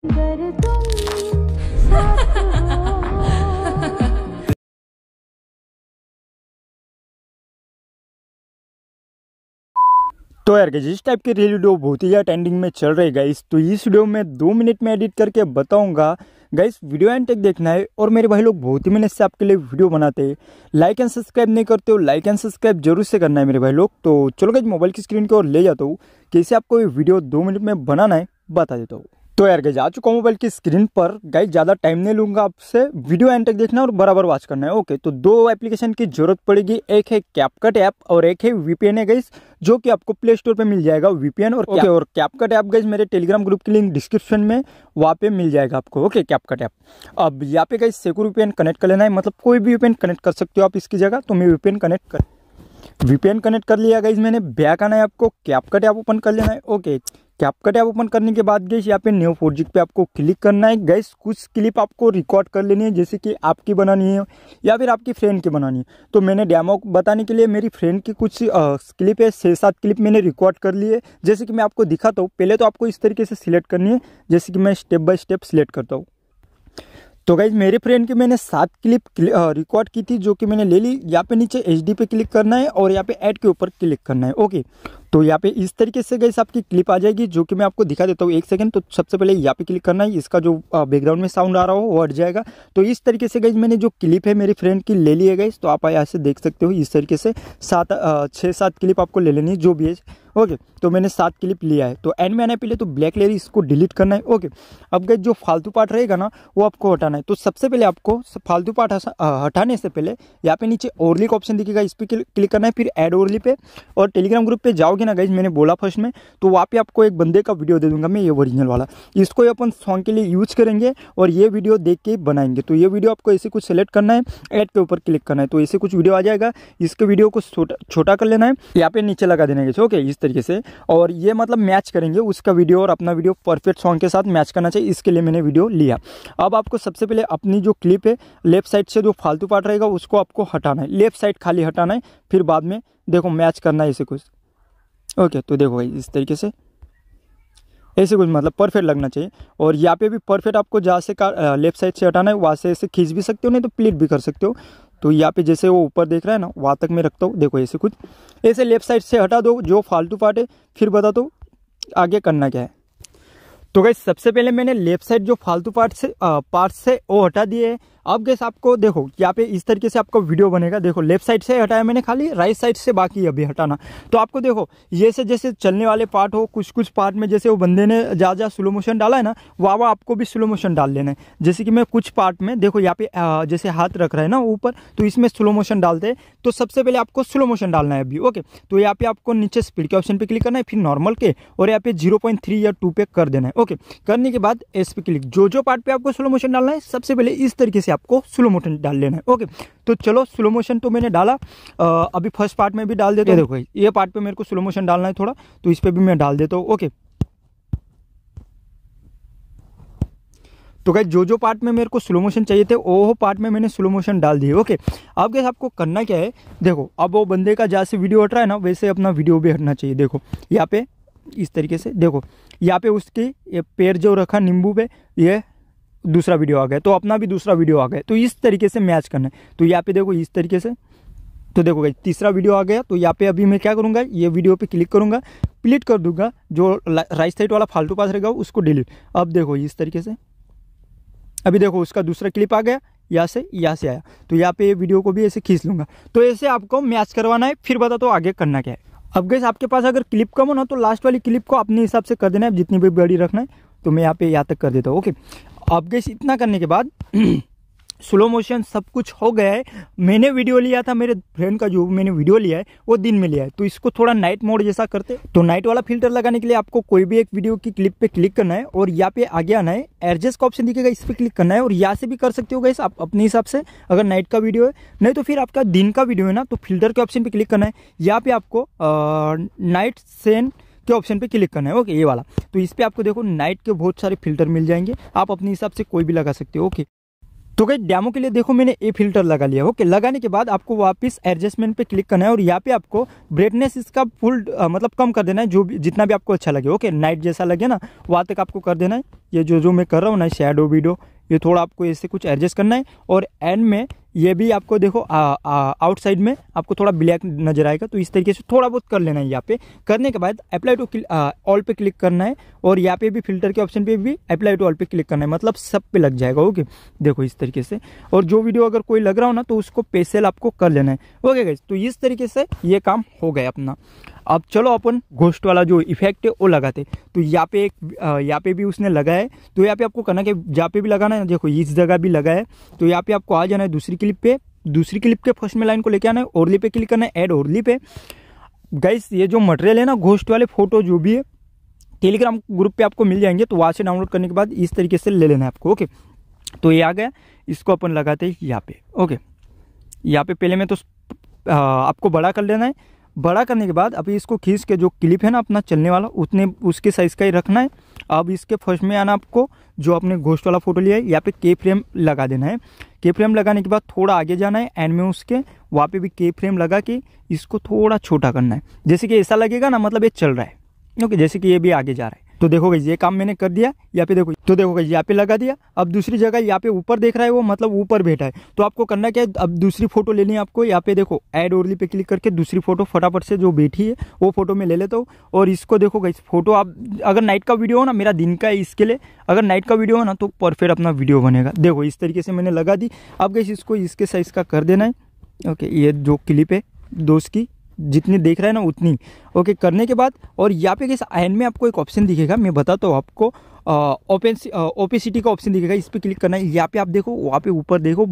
तो यार जिस टाइप के रील वीडियो बहुत ही ज़्यादा ट्रेंडिंग में चल रहे गाइस तो इस वीडियो में दो मिनट में एडिट करके बताऊंगा गाइस वीडियो एंड तक देखना है और मेरे भाई लोग बहुत ही मेहनत से आपके लिए वीडियो बनाते हैं लाइक एंड सब्सक्राइब नहीं करते हो लाइक एंड सब्सक्राइब जरूर से करना है मेरे भाई लोग तो चलो गई मोबाइल की स्क्रीन की ओर ले जाता हूँ कैसे आपको ये वीडियो दो मिनट में बनाना है बता देता हूँ तो यार गई जा चुका हूँ मोबाइल की स्क्रीन पर गई ज़्यादा टाइम नहीं लूँगा आपसे वीडियो एंड तक देखना और बराबर वॉच करना है ओके तो दो एप्लीकेशन की जरूरत पड़ेगी एक है कैपकट ऐप और एक है वीपीएन है गई जो कि आपको प्ले स्टोर पर मिल जाएगा वीपीएन और ओके और कैपकट ऐप गई मेरे टेलीग्राम ग्रुप की लिंक डिस्क्रिप्शन में वहाँ पे मिल जाएगा आपको ओके कैपकट ऐप अब यहाँ पे गई सेकू वीपीएन कनेक्ट कर लेना है मतलब कोई भी वीपीएन कनेक्ट कर सकते हो आप इसकी जगह तो मैं वीपीएन कनेक्ट कर वीपीएन कनेक्ट कर लिया गाइज मैंने बैक आना है आपको कैपकट ऐप ओपन कर लेना है ओके कैपकट ऐप ओपन करने के बाद गैस यहाँ पे न्यू प्रोजेक्ट पे आपको क्लिक करना है गैस कुछ क्लिप आपको रिकॉर्ड कर लेनी है जैसे कि आपकी बनानी है या फिर आपकी फ्रेंड की बनानी है तो मैंने डैमो बताने के लिए मेरी फ्रेंड की कुछ क्लिप है छः सात क्लिप मैंने रिकॉर्ड कर ली है जैसे कि मैं आपको दिखाता हूँ पहले तो आपको इस तरीके से सिलेक्ट करनी है जैसे कि मैं स्टेप बाय स्टेप सिलेक्ट करता हूँ तो गाइज मेरे फ्रेंड की मैंने सात क्लिप रिकॉर्ड की थी जो कि मैंने ले ली यहाँ पे नीचे एच पे क्लिक करना है और यहाँ पे ऐड के ऊपर क्लिक करना है ओके तो यहाँ पे इस तरीके से गई आपकी क्लिप आ जाएगी जो कि मैं आपको दिखा देता हूँ एक सेकंड तो सबसे पहले यहाँ पे क्लिक करना है इसका जो बैकग्राउंड में साउंड आ रहा हो वो हट जाएगा तो इस तरीके से गई मैंने जो क्लिप है मेरी फ्रेंड की ले ली है गई तो आप यहाँ से देख सकते हो इस तरीके से सात छः सात क्लिप आपको ले लेनी है जो भी है ओके तो मैंने सात क्लिप लिया है तो एंड में आने पहले तो ब्लैक लेयर इसको डिलीट करना है ओके अब गए जो फालतू पार्ट रहेगा ना वो आपको हटाना है तो सबसे पहले आपको फालतू पार्ट हटाने से पहले यहाँ पे नीचे ओरली का ऑप्शन दिखेगा इस पर क्लिक करना है फिर एड ओरली पे और टेलीग्राम ग्रुप पर जाओगे ओके ना गाइज मैंने बोला फर्स्ट में तो वहाँ पे आपको एक बंदे का वीडियो दे दूंगा मैं ये ओरिजिनल वाला इसको अपन सॉन्ग के लिए यूज करेंगे और ये वीडियो देख के बनाएंगे तो ये वीडियो आपको ऐसे कुछ सेलेक्ट करना है एड के ऊपर क्लिक करना है तो ऐसे कुछ वीडियो आ जाएगा इसके वीडियो को छोटा कर लेना है यहाँ पे नीचे लगा देना ओके इस तरीके से और ये मतलब मैच करेंगे उसका वीडियो और अपना वीडियो परफेक्ट सॉन्ग के साथ मैच करना चाहिए इसके लिए मैंने वीडियो लिया अब आपको सबसे पहले अपनी जो क्लिप है लेफ्ट साइड से जो फालतू पार्ट रहेगा उसको आपको हटाना है लेफ्ट साइड खाली हटाना है फिर बाद में देखो मैच करना है इसे कुछ ओके तो देखो भाई इस तरीके से ऐसे कुछ मतलब परफेक्ट लगना चाहिए और यहाँ पे भी परफेक्ट आपको जहाँ से लेफ्ट साइड से हटाना है वहाँ से ऐसे खींच भी सकते हो नहीं तो प्लीट भी कर सकते हो तो यहाँ पे जैसे वो ऊपर देख रहा है ना वहाँ तक मैं रखता हूँ देखो ऐसे कुछ ऐसे लेफ्ट साइड से हटा दो जो फालतू पार्ट है फिर बता दो आगे करना क्या है तो भाई सबसे पहले मैंने लेफ्ट साइड जो फालतू पार्ट से पार्ट से वो हटा दिए अब गैस आपको देखो यहाँ पे इस तरीके से आपको वीडियो बनेगा देखो लेफ्ट साइड से हटाया मैंने खाली राइट साइड से बाकी अभी हटाना तो आपको देखो ये से जैसे चलने वाले पार्ट हो कुछ कुछ पार्ट में जैसे वो बंदे ने जा जहाँ स्लो मोशन डाला है ना वहाँ वहाँ आपको भी स्लो मोशन डाल लेना है जैसे कि मैं कुछ पार्ट में देखो यहाँ पे जैसे हाथ रख रहा है ना ऊपर तो इसमें स्लो मोशन डालते हैं तो सबसे पहले आपको स्लो मोशन डालना है अभी ओके तो यहाँ पे आपको नीचे स्पीड के ऑप्शन पर क्लिक करना है फिर नॉर्मल के और यहाँ पे जीरो पॉइंट थ्री या टू पे कर देना है ओके करने के बाद एस पे क्लिक जो जो पार्ट पे आपको स्लो मोशन डालना है सबसे पहले इस तरीके से से आपको स्लो मोशन डाल लेना है ओके तो चलो स्लो मोशन तो मैंने डाला आ, अभी फर्स्ट पार्ट में भी डाल देते देखो ये पार्ट पे मेरे को स्लो मोशन डालना है थोड़ा तो इस पर भी मैं डाल देता हूँ ओके तो गए जो जो पार्ट में मेरे को स्लो मोशन चाहिए थे वो पार्ट में मैंने स्लो मोशन डाल दिए ओके अब गैस आपको करना क्या है देखो अब वो बंदे का जैसे वीडियो हट रहा है ना वैसे अपना वीडियो भी हटना चाहिए देखो यहाँ पे इस तरीके से देखो यहाँ पे उसकी ये पैर जो रखा नींबू पे ये दूसरा वीडियो आ गया तो अपना भी दूसरा वीडियो आ गया तो इस तरीके से मैच करना है तो यहाँ पे देखो इस तरीके से तो देखो गाइज तीसरा वीडियो आ गया तो यहाँ पे अभी मैं क्या करूँगा ये वीडियो पे क्लिक करूँगा प्लीट कर दूंगा जो राइट साइड वाला फालतू पास रहेगा उसको डिलीट अब देखो इस तरीके से अभी देखो उसका दूसरा क्लिप आ गया यहाँ से यहाँ से आया तो यहाँ पे ये वीडियो को भी ऐसे खींच लूँगा तो ऐसे आपको मैच करवाना है फिर बता तो आगे करना क्या है अब गैस आपके पास अगर क्लिप कम हो ना तो लास्ट वाली क्लिप को अपने हिसाब से कर देना है जितनी भी बड़ी रखना है तो मैं यहाँ पे यहाँ तक कर देता हूँ ओके अब गैस इतना करने के बाद स्लो मोशन सब कुछ हो गया है मैंने वीडियो लिया था मेरे फ्रेंड का जो मैंने वीडियो लिया है वो दिन में लिया है तो इसको थोड़ा नाइट मोड जैसा करते तो नाइट वाला फिल्टर लगाने के लिए आपको कोई भी एक वीडियो की क्लिप पे क्लिक करना है और यहाँ पे आगे आना है एडजस्ट का ऑप्शन दिखेगा इस पर क्लिक करना है और यहाँ से भी कर सकते हो गैस आप अपने हिसाब से अगर नाइट का वीडियो है नहीं तो फिर आपका दिन का वीडियो है ना तो फिल्टर के ऑप्शन पर क्लिक करना है यहाँ पे आपको नाइट सेंड के ऑप्शन पे क्लिक करना है ओके ये वाला तो इस पर आपको देखो नाइट के बहुत सारे फिल्टर मिल जाएंगे आप अपने हिसाब से कोई भी लगा सकते हो ओके तो गई डैमो के लिए देखो मैंने ये फिल्टर लगा लिया ओके लगाने के बाद आपको वापस एडजस्टमेंट पे क्लिक करना है और यहाँ पे आपको ब्राइटनेस इसका फुल मतलब कम कर देना है जो भी जितना भी आपको अच्छा लगे ओके नाइट जैसा लगे ना वहाँ तक आपको कर देना है ये जो जो मैं कर रहा हूँ ना शेडो वीडो ये थोड़ा आपको ऐसे कुछ एडजस्ट करना है और एंड में ये भी आपको देखो आउटसाइड में आपको थोड़ा ब्लैक नजर आएगा तो इस तरीके से थोड़ा बहुत कर लेना है यहाँ पे करने के बाद अप्लाई टू ऑल पे क्लिक करना है और यहाँ पे भी फिल्टर के ऑप्शन पे भी अप्लाई टू ऑल पे क्लिक करना है मतलब सब पे लग जाएगा ओके देखो इस तरीके से और जो वीडियो अगर कोई लग रहा हो ना तो उसको पेसेल आपको कर लेना है ओके गाइज तो इस तरीके से ये काम हो गया अपना अब चलो अपन घोष्ट वाला जो इफेक्ट है वो लगाते तो यहाँ पे एक यहाँ पे भी उसने लगाया है तो यहाँ पे आपको करना कि जहाँ पे भी लगाना है देखो इस जगह भी लगा है तो यहाँ पे आपको आ जाना है दूसरी क्लिप पे दूसरी क्लिप के फर्स्ट में लाइन को लेके आना है ओरली पे क्लिक करना है ऐड ओरली पे गाइस ये जो मटेरियल है ना घोष्ट वाले फोटो जो भी है टेलीग्राम ग्रुप पे आपको मिल जाएंगे तो वहाँ से डाउनलोड करने के बाद इस तरीके से ले लेना है आपको ओके तो ये आ गया इसको अपन लगाते हैं यहाँ पे ओके यहाँ पे पहले मैं तो आपको बड़ा कर लेना है बड़ा करने के बाद अभी इसको खींच के जो क्लिप है ना अपना चलने वाला उतने उसके साइज़ का ही रखना है अब इसके फर्स्ट में आना आपको जो आपने घोष्ट वाला फोटो लिया है यहाँ पे के फ्रेम लगा देना है के फ्रेम लगाने के बाद थोड़ा आगे जाना है एंड में उसके वहाँ पे भी के फ्रेम लगा के इसको थोड़ा छोटा करना है जैसे कि ऐसा लगेगा ना मतलब ये चल रहा है ओके जैसे कि ये भी आगे जा रहा है तो देखो गई ये काम मैंने कर दिया यहाँ पे देखो तो देखो गई यहाँ पे लगा दिया अब दूसरी जगह यहाँ पे ऊपर देख रहा है वो मतलब ऊपर बैठा है तो आपको करना क्या है अब दूसरी फोटो लेनी है आपको यहाँ पे देखो एड ओरली पे क्लिक करके दूसरी फोटो फटाफट से जो बैठी है वो फोटो मैं ले लेता हूँ और इसको देखो गई फोटो आप अगर नाइट का वीडियो हो ना मेरा दिन का है इसके लिए अगर नाइट का वीडियो हो ना तो परफेक्ट अपना वीडियो बनेगा देखो इस तरीके से मैंने लगा दी अब गई इसको इसके साइज़ का कर देना है ओके ये जो क्लिप है दोस्त की जितनी देख रहे हैं ना उतनी ओके करने के बाद और यहाँ पे कैसे एंड में आपको एक ऑप्शन दिखेगा मैं बताता तो हूँ आपको ओपन ओपेसिटी का ऑप्शन दिखेगा इस पर क्लिक करना है यहाँ पे आप देखो वहाँ पे ऊपर देखो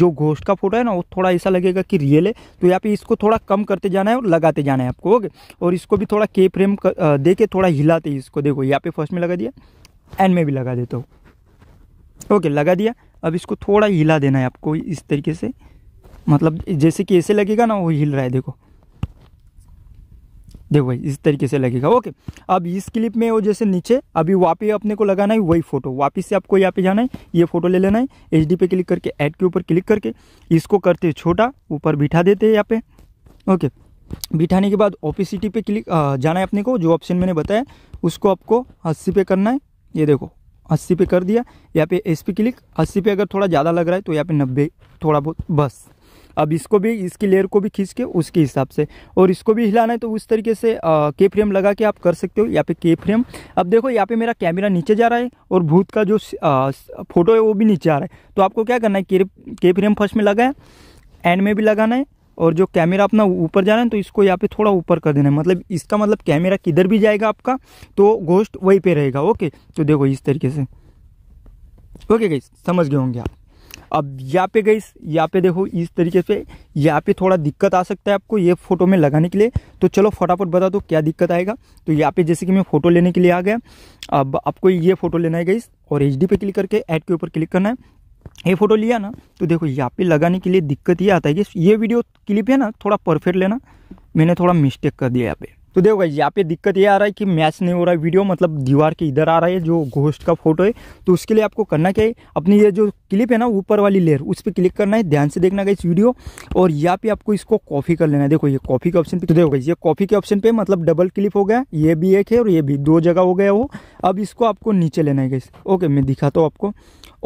जो घोष्ट का फोटो है ना वो थोड़ा ऐसा लगेगा कि रियल है तो यहाँ पे इसको थोड़ा कम करते जाना है और लगाते जाना है आपको ओके और इसको भी थोड़ा के फ्रेम दे के थोड़ा हिलाते इसको देखो यहाँ पे फर्स्ट में लगा दिया एंड में भी लगा देता हूँ ओके लगा दिया अब इसको थोड़ा हिला देना है आपको इस तरीके से मतलब जैसे कि ऐसे लगेगा ना वो हिल रहा है देखो देखो भाई इस तरीके से लगेगा ओके अब इस क्लिप में वो जैसे नीचे अभी वापस अपने को लगाना है वही फोटो वापस से आपको यहाँ पे जाना है ये फोटो ले लेना है एच पे क्लिक करके ऐड के ऊपर क्लिक करके इसको करते छोटा ऊपर बिठा देते हैं यहाँ पे ओके बिठाने के बाद ओपीसीटी पे क्लिक जाना है अपने को जो ऑप्शन मैंने बताया उसको आपको अस्सी पे करना है ये देखो अस्सी पे कर दिया यहाँ पे एस पे क्लिक अस्सी पे अगर थोड़ा ज़्यादा लग रहा है तो यहाँ पे नब्बे थोड़ा बहुत बस अब इसको भी इसकी लेयर को भी खींच के उसके हिसाब से और इसको भी हिलाना है तो उस तरीके से के फ्रेम लगा के आप कर सकते हो यहाँ पे के फ्रेम अब देखो यहाँ पे मेरा कैमरा नीचे जा रहा है और भूत का जो फोटो है वो भी नीचे आ रहा है तो आपको क्या करना है के फ्रेम फर्स्ट में लगाए एंड में भी लगाना है और जो कैमरा अपना ऊपर जाना है तो इसको यहाँ पे थोड़ा ऊपर कर देना है मतलब इसका मतलब कैमरा किधर भी जाएगा आपका तो गोश्त वहीं पे रहेगा ओके तो देखो इस तरीके से ओके गई समझ गए होंगे आप अब यहाँ पे गई यहाँ पे देखो इस तरीके से यहाँ पे थोड़ा दिक्कत आ सकता है आपको ये फ़ोटो में लगाने के लिए तो चलो फटाफट बता दो क्या दिक्कत आएगा तो यहाँ पे जैसे कि मैं फ़ोटो लेने के लिए आ गया अब आपको ये फ़ोटो लेना है गई और एच पे क्लिक करके ऐड के ऊपर क्लिक करना है ये फ़ोटो लिया ना तो देखो यहाँ पे लगाने के लिए दिक्कत ये आता है कि ये वीडियो क्लिप है ना थोड़ा परफेक्ट लेना मैंने थोड़ा मिस्टेक कर दिया यहाँ पे तो देखो भाई यहाँ पे दिक्कत ये आ रहा है कि मैच नहीं हो रहा है वीडियो मतलब दीवार के इधर आ रहा है जो घोस्ट का फोटो है तो उसके लिए आपको करना क्या है अपनी ये जो क्लिप है ना ऊपर वाली लेयर उस पर क्लिक करना है ध्यान से देखना इस वीडियो और यहाँ पे आपको इसको कॉपी कर लेना है देखो ये कॉपी के ऑप्शन पे तो देखो ये कॉपी के ऑप्शन पे मतलब डबल क्लिप हो गया ये भी एक है और ये भी दो जगह हो गया वो अब इसको आपको नीचे लेना है गई ओके मैं दिखाता हूँ आपको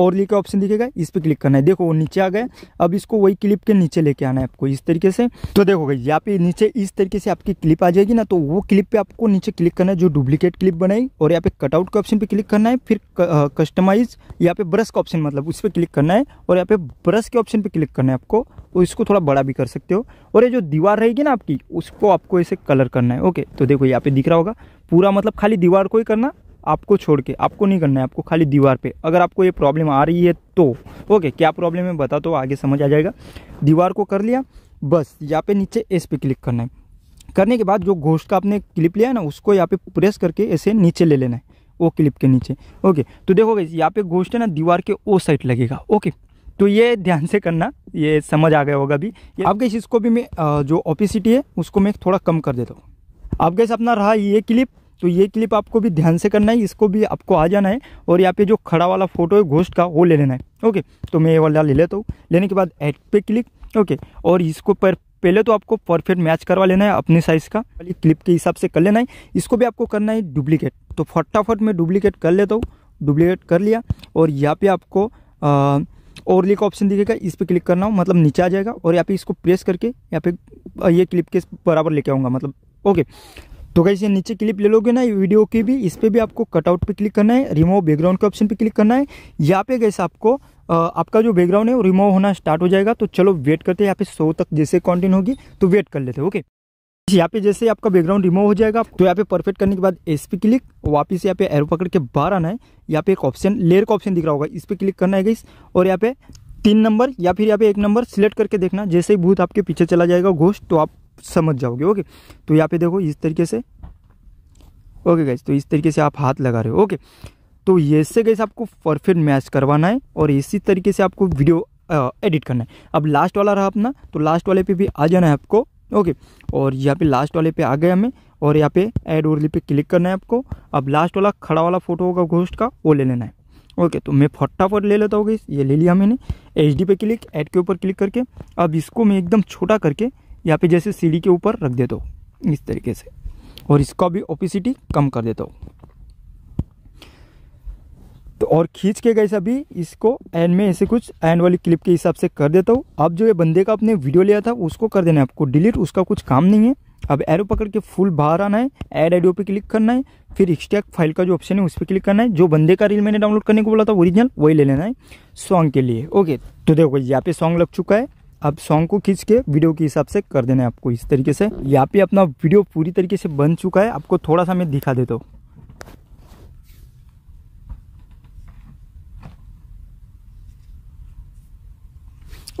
और लेके ऑप्शन दिखेगा इस पर क्लिक करना है देखो वो नीचे आ गए अब इसको वही क्लिप के नीचे लेके आना है आपको इस तरीके से तो देखोगे यहाँ पे नीचे इस तरीके से आपकी क्लिप आ जाएगी ना तो वो क्लिप पे आपको नीचे क्लिक करना है जो डुप्लीकेट क्लिप बनाई और यहाँ पे कटआउट के ऑप्शन पे क्लिक करना है फिर कस्टमाइज यहाँ पे ब्रश का ऑप्शन मतलब उस पर क्लिक करना है और यहाँ पे ब्रश के ऑप्शन पे क्लिक करना है आपको और तो इसको थोड़ा बड़ा भी कर सकते हो और ये जो दीवार रहेगी ना आपकी उसको आपको ऐसे कलर करना है ओके तो देखो यहाँ पे दिख रहा होगा पूरा मतलब खाली दीवार को ही करना आपको छोड़ के आपको नहीं करना है आपको खाली दीवार पे अगर आपको ये प्रॉब्लम आ रही है तो ओके क्या प्रॉब्लम है बता तो आगे समझ आ जाएगा दीवार को कर लिया बस यहाँ पे नीचे एस पे क्लिक करना है करने के बाद जो गोश्त का आपने क्लिप लिया ना उसको यहाँ पे प्रेस करके ऐसे नीचे ले लेना है वो क्लिप के नीचे ओके तो देखोगे यहाँ पे गोश्त है ना दीवार के ओ साइड लगेगा ओके तो ये ध्यान से करना ये समझ आ गया होगा अभी आप गई इसको भी मैं जो ओपिसिटी है उसको मैं थोड़ा कम कर देता हूँ आप गैस अपना रहा ये क्लिप तो ये क्लिप आपको भी ध्यान से करना है इसको भी आपको आ जाना है और यहाँ पे जो खड़ा वाला फोटो है घोष्ट का वो ले लेना है ओके तो मैं ये वाला ले लेता हूँ लेने के बाद एड पे क्लिक ओके और इसको पर पहले तो आपको परफेक्ट मैच करवा लेना है अपने साइज़ का वाली क्लिप के हिसाब से कर लेना है इसको भी आपको करना है डुप्लीकेट तो फटाफट मैं डुप्लीकेट कर लेता हूँ डुप्लीकेट कर लिया और यहाँ पे आपको और ओरली का ऑप्शन दिखेगा इस पर क्लिक करना हो मतलब नीचे आ जाएगा और यहाँ पे इसको प्रेस करके यहाँ पे ये क्लिप के बराबर लेके आऊँगा मतलब ओके तो कैसे नीचे क्लिप ले लोगे ना वीडियो की भी इस पर भी आपको कटआउट पे क्लिक करना है रिमूव बैकग्राउंड के ऑप्शन पे क्लिक करना है यहाँ पे कैसे आपको आपका जो बैकग्राउंड है वो रिमूव होना स्टार्ट हो जाएगा तो चलो वेट करते हैं यहाँ पे सौ तक जैसे कॉन्टेंट होगी तो वेट कर लेते हैं ओके यहाँ पे जैसे आपका बैकग्राउंड रिमूव हो जाएगा तो यहाँ पे परफेक्ट करने के बाद एस पे क्लिक वापस यहाँ पे एरो पकड़ के बाहर आना है यहाँ पे एक ऑप्शन लेयर का ऑप्शन दिख रहा होगा इस पर क्लिक करना है इस और यहाँ पे तीन नंबर या फिर यहाँ पे एक नंबर सिलेक्ट करके देखना जैसे ही भूत आपके पीछे चला जाएगा घोष तो आप समझ जाओगे ओके तो यहाँ पे देखो इस तरीके से ओके गैस तो इस तरीके से आप हाथ लगा रहे हो ओके तो इससे गैस आपको परफेक्ट मैच करवाना है और इसी तरीके से आपको वीडियो एडिट करना है अब लास्ट वाला रहा अपना तो लास्ट वाले पे भी आ जाना है आपको ओके और यहाँ पे लास्ट वाले पे आ गए हमें और यहाँ पे ऐड ओरली पे क्लिक करना है आपको अब लास्ट वाला खड़ा वाला फोटो होगा घोस्ट का वो ले लेना है ओके तो मैं फटाफट ले लेता हूँ ये ले लिया मैंने एच पे क्लिक ऐड के ऊपर क्लिक करके अब इसको मैं एकदम छोटा करके यहाँ पे जैसे सीढ़ी के ऊपर रख देता हूँ इस तरीके से और इसका भी ओपिसिटी कम कर देता हूँ तो और खींच के गए सभी इसको एंड में ऐसे कुछ एंड वाली क्लिप के हिसाब से कर देता हूँ अब जो ये बंदे का आपने वीडियो लिया था उसको कर देना है आपको डिलीट उसका कुछ काम नहीं है अब एरो पकड़ के फुल बाहर आना है एड आइडियो पे क्लिक करना है फिर एक्सट्रैक्ट फाइल का जो ऑप्शन है उस पर क्लिक करना है जो बंदे का रील मैंने डाउनलोड करने को बोला था ओरिजिनल वही ले लेना है सॉन्ग के लिए ओके तो देखो यहाँ पे सॉन्ग लग चुका है आप सॉन्ग को खींच के वीडियो के हिसाब से कर देना है आपको इस तरीके से यहाँ पे अपना वीडियो पूरी तरीके से बन चुका है आपको थोड़ा सा मैं दिखा देता हूँ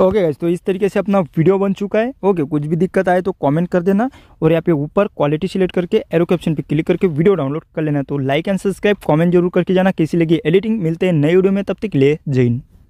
ओके okay तो इस तरीके से अपना वीडियो बन चुका है ओके okay, कुछ भी दिक्कत आए तो कमेंट कर देना और यहाँ पे ऊपर क्वालिटी सिलेक्ट करके एरो कैप्शन पे क्लिक करके वीडियो डाउनलोड कर लेना तो लाइक एंड सब्सक्राइब कमेंट जरूर करके जाना कैसी लगी एडिटिंग मिलते हैं नई वीडियो में तब तक ले जय हिंद